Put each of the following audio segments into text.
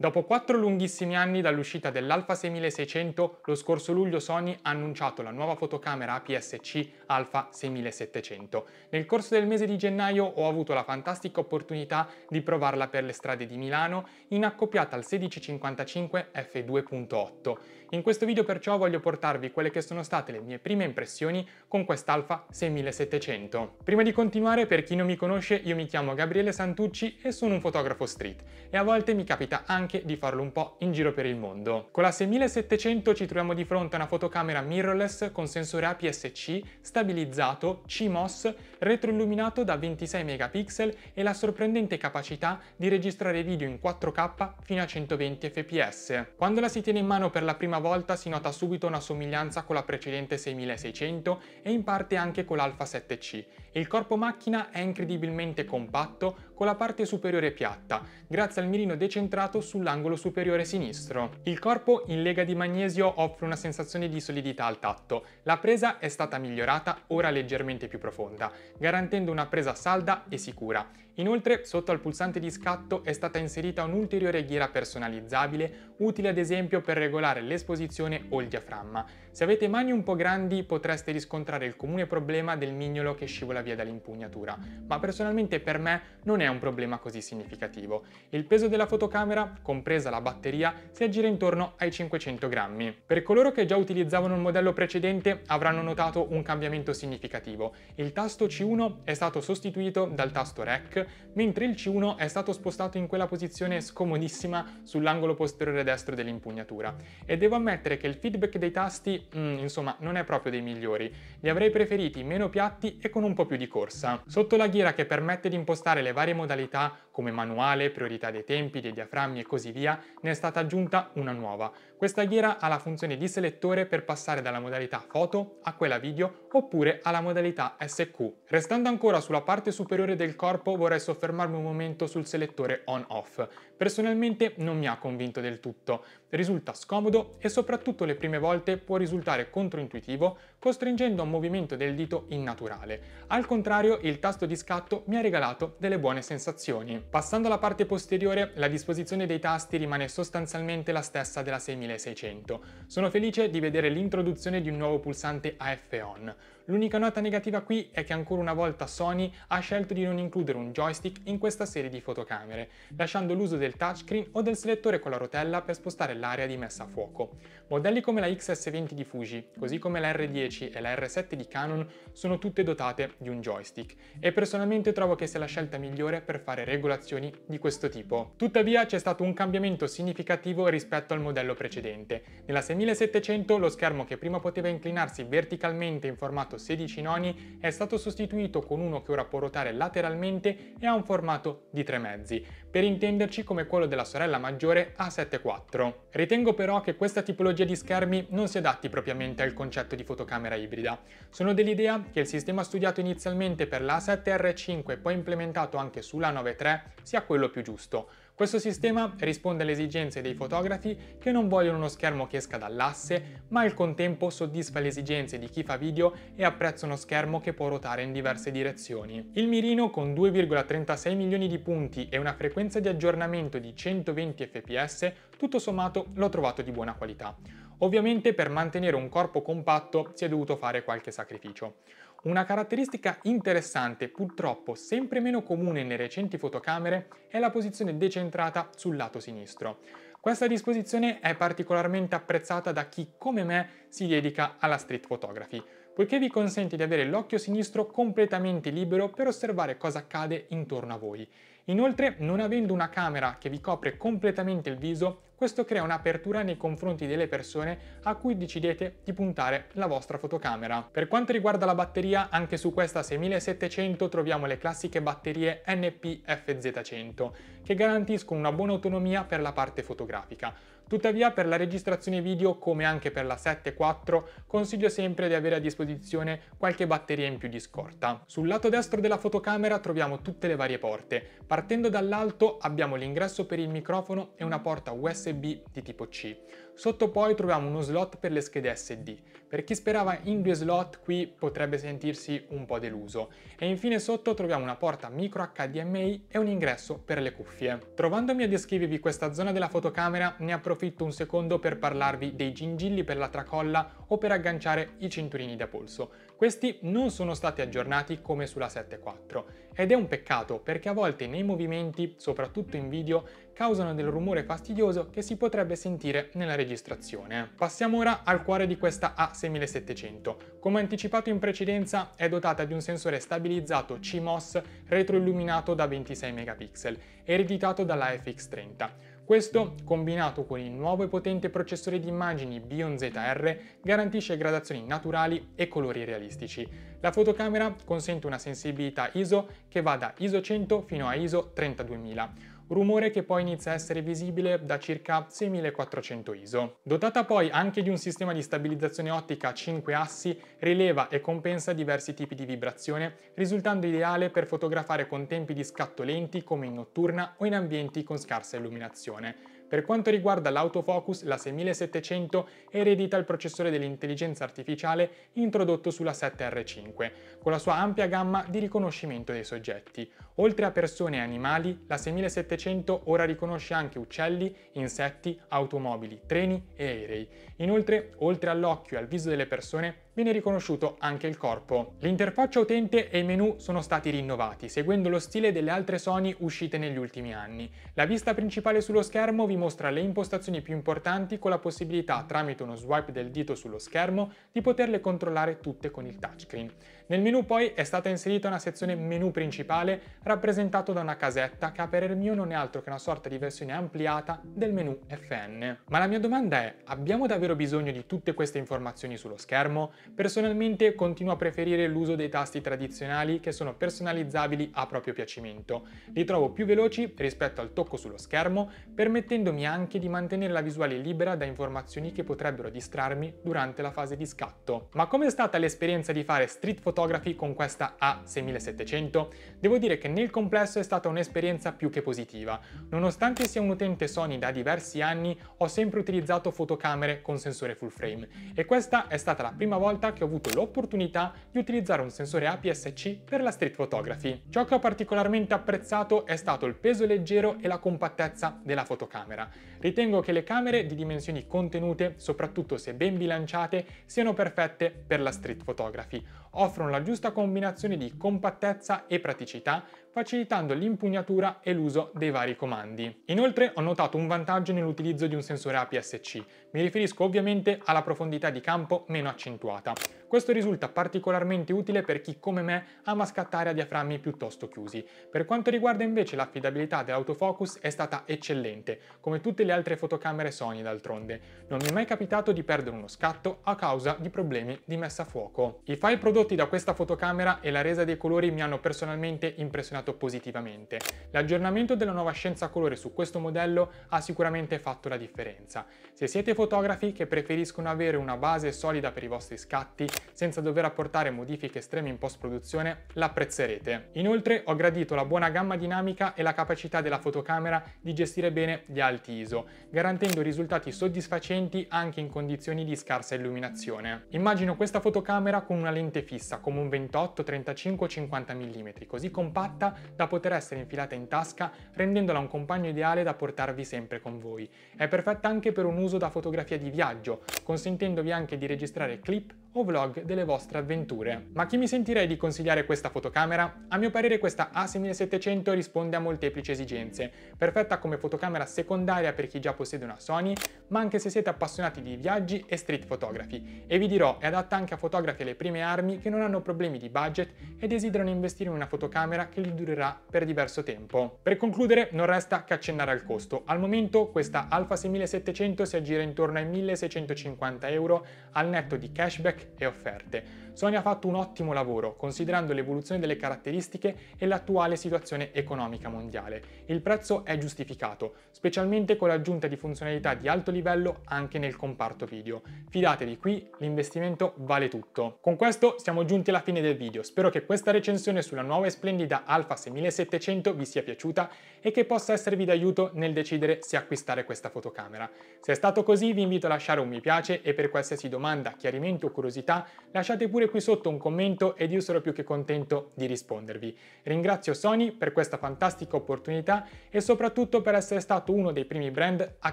Dopo quattro lunghissimi anni dall'uscita dell'Alfa 6600, lo scorso luglio Sony ha annunciato la nuova fotocamera APS-C Alpha 6700. Nel corso del mese di gennaio ho avuto la fantastica opportunità di provarla per le strade di Milano in accoppiata al 1655 f2.8. In questo video perciò voglio portarvi quelle che sono state le mie prime impressioni con quest'Alfa 6700. Prima di continuare, per chi non mi conosce, io mi chiamo Gabriele Santucci e sono un fotografo street e a volte mi capita anche anche di farlo un po' in giro per il mondo. Con la 6700 ci troviamo di fronte a una fotocamera mirrorless con sensore APS-C, stabilizzato, CMOS, retroilluminato da 26 megapixel e la sorprendente capacità di registrare video in 4K fino a 120 fps. Quando la si tiene in mano per la prima volta si nota subito una somiglianza con la precedente 6600 e in parte anche con l'Alpha 7C. Il corpo macchina è incredibilmente compatto, con la parte superiore piatta, grazie al mirino decentrato sull'angolo superiore sinistro. Il corpo in lega di magnesio offre una sensazione di solidità al tatto. La presa è stata migliorata, ora leggermente più profonda, garantendo una presa salda e sicura Inoltre, sotto al pulsante di scatto è stata inserita un'ulteriore ghiera personalizzabile, utile ad esempio per regolare l'esposizione o il diaframma. Se avete mani un po' grandi potreste riscontrare il comune problema del mignolo che scivola via dall'impugnatura, ma personalmente per me non è un problema così significativo. Il peso della fotocamera, compresa la batteria, si aggira intorno ai 500 grammi. Per coloro che già utilizzavano il modello precedente avranno notato un cambiamento significativo. Il tasto C1 è stato sostituito dal tasto REC mentre il C1 è stato spostato in quella posizione scomodissima sull'angolo posteriore destro dell'impugnatura. E devo ammettere che il feedback dei tasti, mm, insomma, non è proprio dei migliori. Li avrei preferiti meno piatti e con un po' più di corsa. Sotto la ghiera che permette di impostare le varie modalità, come manuale, priorità dei tempi, dei diaframmi e così via, ne è stata aggiunta una nuova. Questa ghiera ha la funzione di selettore per passare dalla modalità foto a quella video oppure alla modalità SQ. Restando ancora sulla parte superiore del corpo vorrei vorrei soffermarmi un momento sul selettore on-off. Personalmente non mi ha convinto del tutto, risulta scomodo e soprattutto le prime volte può risultare controintuitivo, costringendo a un movimento del dito innaturale. Al contrario, il tasto di scatto mi ha regalato delle buone sensazioni. Passando alla parte posteriore, la disposizione dei tasti rimane sostanzialmente la stessa della 6600. Sono felice di vedere l'introduzione di un nuovo pulsante AF on. L'unica nota negativa qui è che ancora una volta Sony ha scelto di non includere un joystick in questa serie di fotocamere, lasciando l'uso del touchscreen o del selettore con la rotella per spostare l'area di messa a fuoco. Modelli come la XS20 di Fuji, così come la R10 e la R7 di Canon sono tutte dotate di un joystick e personalmente trovo che sia la scelta migliore per fare regolazioni di questo tipo. Tuttavia c'è stato un cambiamento significativo rispetto al modello precedente. Nella 6700 lo schermo che prima poteva inclinarsi verticalmente in formato 16 noni è stato sostituito con uno che ora può ruotare lateralmente e ha un formato di tre mezzi, per intenderci come quello della sorella maggiore A74. Ritengo però che questa tipologia di schermi non si adatti propriamente al concetto di fotocamera ibrida. Sono dell'idea che il sistema studiato inizialmente per la A7R5 e poi implementato anche sulla 93 sia quello più giusto, questo sistema risponde alle esigenze dei fotografi che non vogliono uno schermo che esca dall'asse, ma al contempo soddisfa le esigenze di chi fa video e apprezza uno schermo che può ruotare in diverse direzioni. Il mirino con 2,36 milioni di punti e una frequenza di aggiornamento di 120 fps, tutto sommato l'ho trovato di buona qualità. Ovviamente per mantenere un corpo compatto si è dovuto fare qualche sacrificio. Una caratteristica interessante, purtroppo sempre meno comune nelle recenti fotocamere, è la posizione decentrata sul lato sinistro. Questa disposizione è particolarmente apprezzata da chi, come me, si dedica alla street photography, poiché vi consente di avere l'occhio sinistro completamente libero per osservare cosa accade intorno a voi. Inoltre, non avendo una camera che vi copre completamente il viso, questo crea un'apertura nei confronti delle persone a cui decidete di puntare la vostra fotocamera. Per quanto riguarda la batteria, anche su questa 6700 troviamo le classiche batterie NP-FZ100 che garantiscono una buona autonomia per la parte fotografica Tuttavia per la registrazione video come anche per la 7.4 consiglio sempre di avere a disposizione qualche batteria in più di scorta. Sul lato destro della fotocamera troviamo tutte le varie porte. Partendo dall'alto abbiamo l'ingresso per il microfono e una porta USB di tipo C. Sotto poi troviamo uno slot per le schede SD. Per chi sperava in due slot qui potrebbe sentirsi un po' deluso. E infine sotto troviamo una porta micro HDMI e un ingresso per le cuffie. Trovandomi a descrivervi questa zona della fotocamera ne approfitto approfitto un secondo per parlarvi dei gingilli per la tracolla o per agganciare i cinturini da polso. Questi non sono stati aggiornati come sulla 7.4 ed è un peccato perché a volte nei movimenti, soprattutto in video, causano del rumore fastidioso che si potrebbe sentire nella registrazione. Passiamo ora al cuore di questa A6700. Come anticipato in precedenza è dotata di un sensore stabilizzato CMOS retroilluminato da 26 megapixel, ereditato dalla FX30 questo, combinato con il nuovo e potente processore di immagini Bion ZR, garantisce gradazioni naturali e colori realistici. La fotocamera consente una sensibilità ISO che va da ISO 100 fino a ISO 32000 rumore che poi inizia a essere visibile da circa 6400 ISO. Dotata poi anche di un sistema di stabilizzazione ottica a 5 assi, rileva e compensa diversi tipi di vibrazione, risultando ideale per fotografare con tempi di scatto lenti come in notturna o in ambienti con scarsa illuminazione per quanto riguarda l'autofocus, la 6700 eredita il processore dell'intelligenza artificiale introdotto sulla 7R5, con la sua ampia gamma di riconoscimento dei soggetti. Oltre a persone e animali, la 6700 ora riconosce anche uccelli, insetti, automobili, treni e aerei. Inoltre, oltre all'occhio e al viso delle persone, viene riconosciuto anche il corpo. L'interfaccia utente e i menu sono stati rinnovati, seguendo lo stile delle altre Sony uscite negli ultimi anni. La vista principale sullo schermo vi mostra le impostazioni più importanti con la possibilità, tramite uno swipe del dito sullo schermo, di poterle controllare tutte con il touchscreen. Nel menu poi è stata inserita una sezione menu principale rappresentato da una casetta che a parer mio non è altro che una sorta di versione ampliata del menu FN. Ma la mia domanda è, abbiamo davvero bisogno di tutte queste informazioni sullo schermo? Personalmente continuo a preferire l'uso dei tasti tradizionali che sono personalizzabili a proprio piacimento. Li trovo più veloci rispetto al tocco sullo schermo, permettendomi anche di mantenere la visuale libera da informazioni che potrebbero distrarmi durante la fase di scatto. Ma com'è stata l'esperienza di fare street photography fotografi con questa A6700, devo dire che nel complesso è stata un'esperienza più che positiva. Nonostante sia un utente Sony da diversi anni, ho sempre utilizzato fotocamere con sensore full frame e questa è stata la prima volta che ho avuto l'opportunità di utilizzare un sensore APS-C per la street photography. Ciò che ho particolarmente apprezzato è stato il peso leggero e la compattezza della fotocamera ritengo che le camere di dimensioni contenute, soprattutto se ben bilanciate, siano perfette per la street photography. Offrono la giusta combinazione di compattezza e praticità, facilitando l'impugnatura e l'uso dei vari comandi. Inoltre ho notato un vantaggio nell'utilizzo di un sensore APS-C, mi riferisco ovviamente alla profondità di campo meno accentuata. Questo risulta particolarmente utile per chi come me ama scattare a diaframmi piuttosto chiusi. Per quanto riguarda invece l'affidabilità dell'autofocus è stata eccellente, come tutte le altre fotocamere Sony d'altronde. Non mi è mai capitato di perdere uno scatto a causa di problemi di messa a fuoco. I file prodotti da questa fotocamera e la resa dei colori mi hanno personalmente impressionato funzionato positivamente. L'aggiornamento della nuova scienza colore su questo modello ha sicuramente fatto la differenza. Se siete fotografi che preferiscono avere una base solida per i vostri scatti senza dover apportare modifiche estreme in post-produzione, l'apprezzerete. Inoltre ho gradito la buona gamma dinamica e la capacità della fotocamera di gestire bene gli alti ISO, garantendo risultati soddisfacenti anche in condizioni di scarsa illuminazione. Immagino questa fotocamera con una lente fissa come un 28, 35 50 mm, così compatta da poter essere infilata in tasca rendendola un compagno ideale da portarvi sempre con voi. È perfetta anche per un uso da fotografia di viaggio, consentendovi anche di registrare clip o vlog delle vostre avventure. Ma chi mi sentirei di consigliare questa fotocamera? A mio parere questa A6700 risponde a molteplici esigenze, perfetta come fotocamera secondaria per chi già possiede una Sony, ma anche se siete appassionati di viaggi e street photography. E vi dirò, è adatta anche a fotografi alle prime armi che non hanno problemi di budget e desiderano investire in una fotocamera che li durerà per diverso tempo. Per concludere non resta che accennare al costo. Al momento questa Alfa 6700 si aggira intorno ai 1650 euro al netto di cashback e offerte. Sony ha fatto un ottimo lavoro, considerando l'evoluzione delle caratteristiche e l'attuale situazione economica mondiale. Il prezzo è giustificato, specialmente con l'aggiunta di funzionalità di alto livello anche nel comparto video. Fidatevi, qui l'investimento vale tutto. Con questo siamo giunti alla fine del video, spero che questa recensione sulla nuova e splendida Alpha 6700 vi sia piaciuta e che possa esservi d'aiuto nel decidere se acquistare questa fotocamera. Se è stato così vi invito a lasciare un mi piace e per qualsiasi domanda, chiarimento o curiosità lasciate pure qui sotto un commento ed io sarò più che contento di rispondervi. Ringrazio Sony per questa fantastica opportunità e soprattutto per essere stato uno dei primi brand a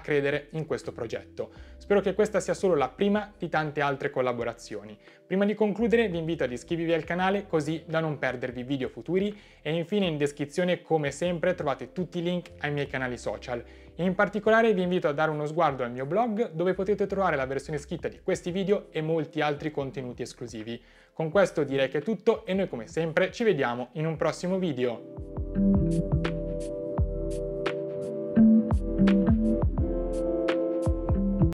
credere in questo progetto. Spero che questa sia solo la prima di tante altre collaborazioni. Prima di concludere vi invito ad iscrivervi al canale così da non perdervi video futuri e infine in descrizione come sempre trovate tutti i link ai miei canali social in particolare vi invito a dare uno sguardo al mio blog dove potete trovare la versione scritta di questi video e molti altri contenuti esclusivi. Con questo direi che è tutto e noi come sempre ci vediamo in un prossimo video.